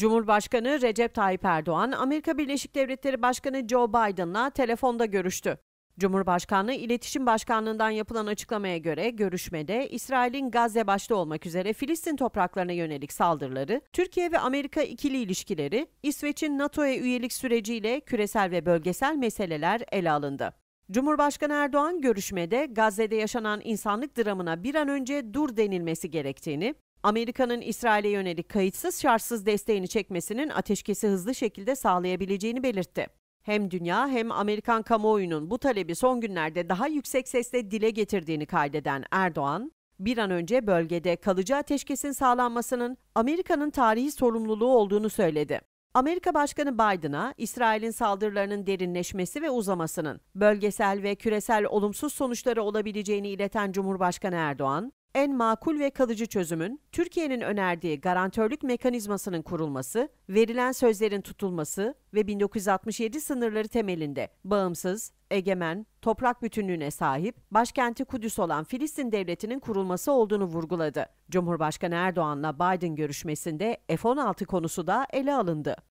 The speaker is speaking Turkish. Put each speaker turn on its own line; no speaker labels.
Cumhurbaşkanı Recep Tayyip Erdoğan, Amerika Birleşik Devletleri Başkanı Joe Biden'la telefonda görüştü. Cumhurbaşkanlığı İletişim Başkanlığı'ndan yapılan açıklamaya göre görüşmede İsrail'in Gazze başta olmak üzere Filistin topraklarına yönelik saldırıları, Türkiye ve Amerika ikili ilişkileri, İsveç'in NATO'ya üyelik süreciyle küresel ve bölgesel meseleler ele alındı. Cumhurbaşkanı Erdoğan görüşmede Gazze'de yaşanan insanlık dramına bir an önce dur denilmesi gerektiğini, Amerika'nın İsrail'e yönelik kayıtsız şartsız desteğini çekmesinin ateşkesi hızlı şekilde sağlayabileceğini belirtti. Hem dünya hem Amerikan kamuoyunun bu talebi son günlerde daha yüksek sesle dile getirdiğini kaydeden Erdoğan, bir an önce bölgede kalıcı ateşkesin sağlanmasının Amerika'nın tarihi sorumluluğu olduğunu söyledi. Amerika Başkanı Biden'a İsrail'in saldırılarının derinleşmesi ve uzamasının bölgesel ve küresel olumsuz sonuçları olabileceğini ileten Cumhurbaşkanı Erdoğan, en makul ve kalıcı çözümün Türkiye'nin önerdiği garantörlük mekanizmasının kurulması, verilen sözlerin tutulması ve 1967 sınırları temelinde bağımsız, egemen, toprak bütünlüğüne sahip, başkenti Kudüs olan Filistin devletinin kurulması olduğunu vurguladı. Cumhurbaşkanı Erdoğan'la Biden görüşmesinde F-16 konusu da ele alındı.